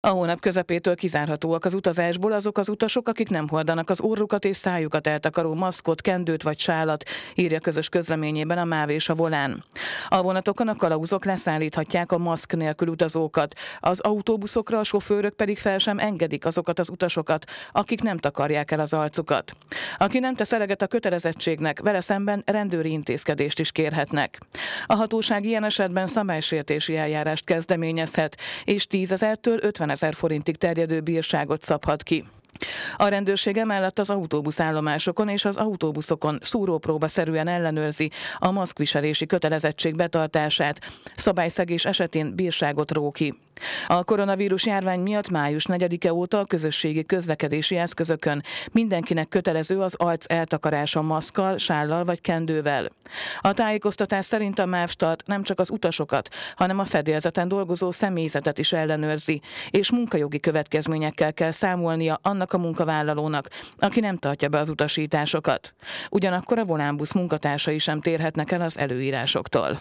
A hónap közepétől kizárhatóak az utazásból azok az utasok, akik nem hordanak az orrukat és szájukat eltakaró maszkot, kendőt vagy sálat, írja közös közleményében a MÁV és a Volán. A vonatokon a kalauzok leszállíthatják a maszk nélkül utazókat, az autóbuszokra a sofőrök pedig fel sem engedik azokat az utasokat, akik nem takarják el az arcukat. Aki nem tesz eleget a kötelezettségnek, vele szemben rendőri intézkedést is kérhetnek. A hatóság ilyen esetben szabálysértési eljárást kezdeményezhet, és 10 től 50 50 ezer forintig terjedő bírságot szabhat ki. A rendőrség emellett az autóbuszállomásokon és az autóbuszokon szúrópróba szerűen ellenőrzi a maszkviselési kötelezettség betartását. Szabályszegés esetén bírságot ró ki. A koronavírus járvány miatt május 4-e óta a közösségi közlekedési eszközökön mindenkinek kötelező az arc eltakarása maszkkal, sállal vagy kendővel. A tájékoztatás szerint a MÁV start nem csak az utasokat, hanem a fedélzeten dolgozó személyzetet is ellenőrzi, és munkajogi következményekkel kell számolnia annak a munkavállalónak, aki nem tartja be az utasításokat. Ugyanakkor a volánbusz munkatársai sem térhetnek el az előírásoktól.